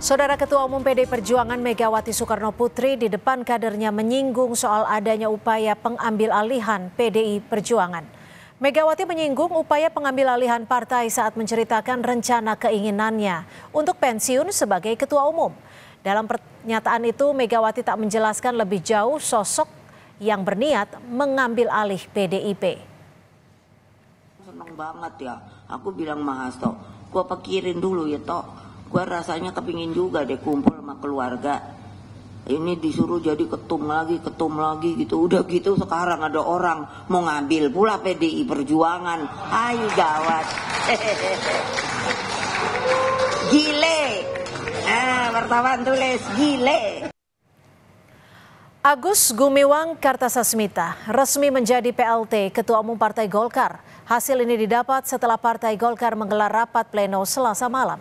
Saudara Ketua Umum PD Perjuangan Megawati Soekarno Putri di depan kadernya menyinggung soal adanya upaya pengambil alihan PDI Perjuangan. Megawati menyinggung upaya pengambil alihan partai saat menceritakan rencana keinginannya untuk pensiun sebagai Ketua Umum. Dalam pernyataan itu, Megawati tak menjelaskan lebih jauh sosok yang berniat mengambil alih PDIP. Senang banget ya, aku bilang mahasto, gua pikirin dulu ya toh gue rasanya kepingin juga deh kumpul sama keluarga ini disuruh jadi ketum lagi, ketum lagi gitu. Udah gitu sekarang ada orang mau ngambil pula PDI Perjuangan. Ayo gawat. gile. Ah, wartawan tulis gile. Agus Gumiwang Kartasasmita resmi menjadi PLT Ketua Umum Partai Golkar. Hasil ini didapat setelah Partai Golkar menggelar rapat pleno selasa malam.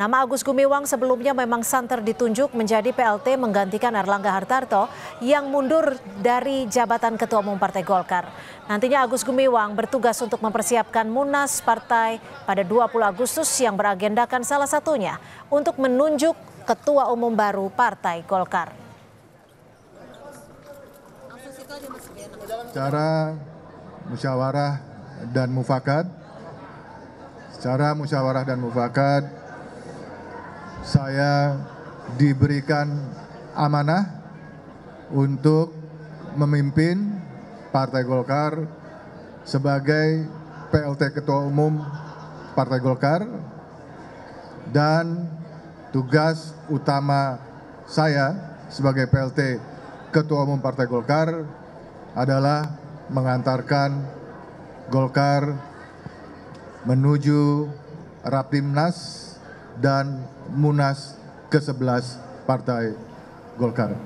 Nama Agus Gumiwang sebelumnya memang santer ditunjuk menjadi PLT menggantikan Erlangga Hartarto yang mundur dari jabatan Ketua Umum Partai Golkar. Nantinya Agus Gumiwang bertugas untuk mempersiapkan Munas Partai pada 20 Agustus yang beragendakan salah satunya untuk menunjuk Ketua Umum baru Partai Golkar. Cara musyawarah dan mufakat, secara musyawarah dan mufakat saya diberikan amanah untuk memimpin Partai Golkar sebagai PLT Ketua Umum Partai Golkar dan tugas utama saya sebagai PLT Ketua Umum Partai Golkar adalah mengantarkan Golkar menuju Rapimnas dan munas ke sebelas partai golkar